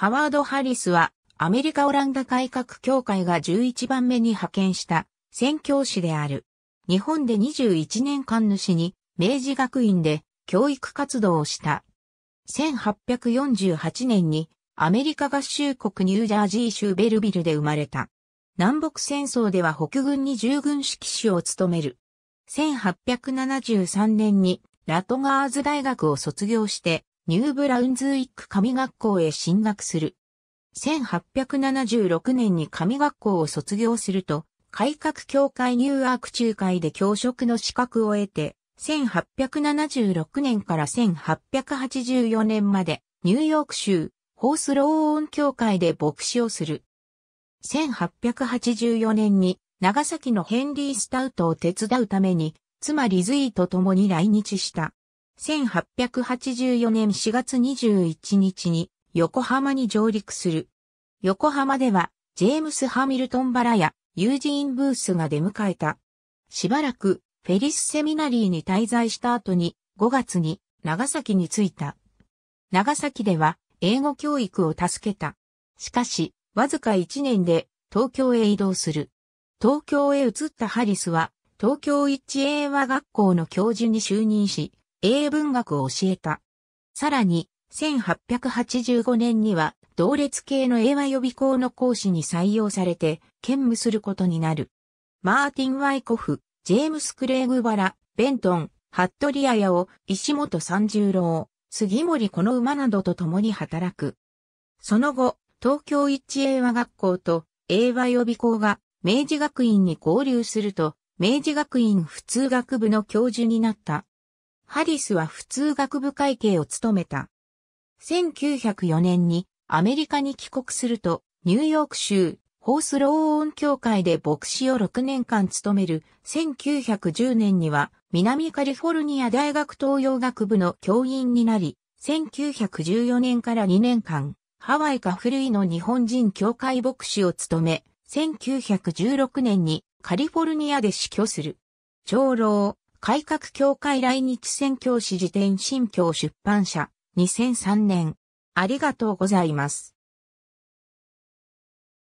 ハワード・ハリスは、アメリカ・オランダ改革協会が11番目に派遣した、宣教師である。日本で21年間主に、明治学院で、教育活動をした。1848年に、アメリカ合衆国ニュージャージー州ベルビルで生まれた。南北戦争では北軍に従軍指揮士を務める。1873年にラトガーズ大学を卒業してニューブラウンズウィック神学校へ進学する。1876年に神学校を卒業すると、改革協会ニューアーク中会で教職の資格を得て、1876年から1884年まで、ニューヨーク州、ホースローオン協会で牧師をする。1884年に、長崎のヘンリー・スタウトを手伝うために、妻リズイと共に来日した。1884年4月21日に横浜に上陸する。横浜ではジェームス・ハミルトン・バラやユージーン・ブースが出迎えた。しばらくフェリスセミナリーに滞在した後に5月に長崎に着いた。長崎では英語教育を助けた。しかし、わずか1年で東京へ移動する。東京へ移ったハリスは東京一英和学校の教授に就任し、英文学を教えた。さらに、1885年には、同列系の英和予備校の講師に採用されて、兼務することになる。マーティン・ワイコフ、ジェームス・クレーグ・バラ、ベントン、ハットリアヤを石本三十郎、杉森この馬などと共に働く。その後、東京一英和学校と英和予備校が明治学院に合流すると、明治学院普通学部の教授になったハリスは普通学部会計を務めた。1904年にアメリカに帰国すると、ニューヨーク州ホースローオン協会で牧師を6年間務める1910年には南カリフォルニア大学東洋学部の教員になり、1914年から2年間、ハワイか古いの日本人教会牧師を務め、1916年にカリフォルニアで死去する。長老、改革協会来日宣教師辞典新教出版社2003年。ありがとうございます。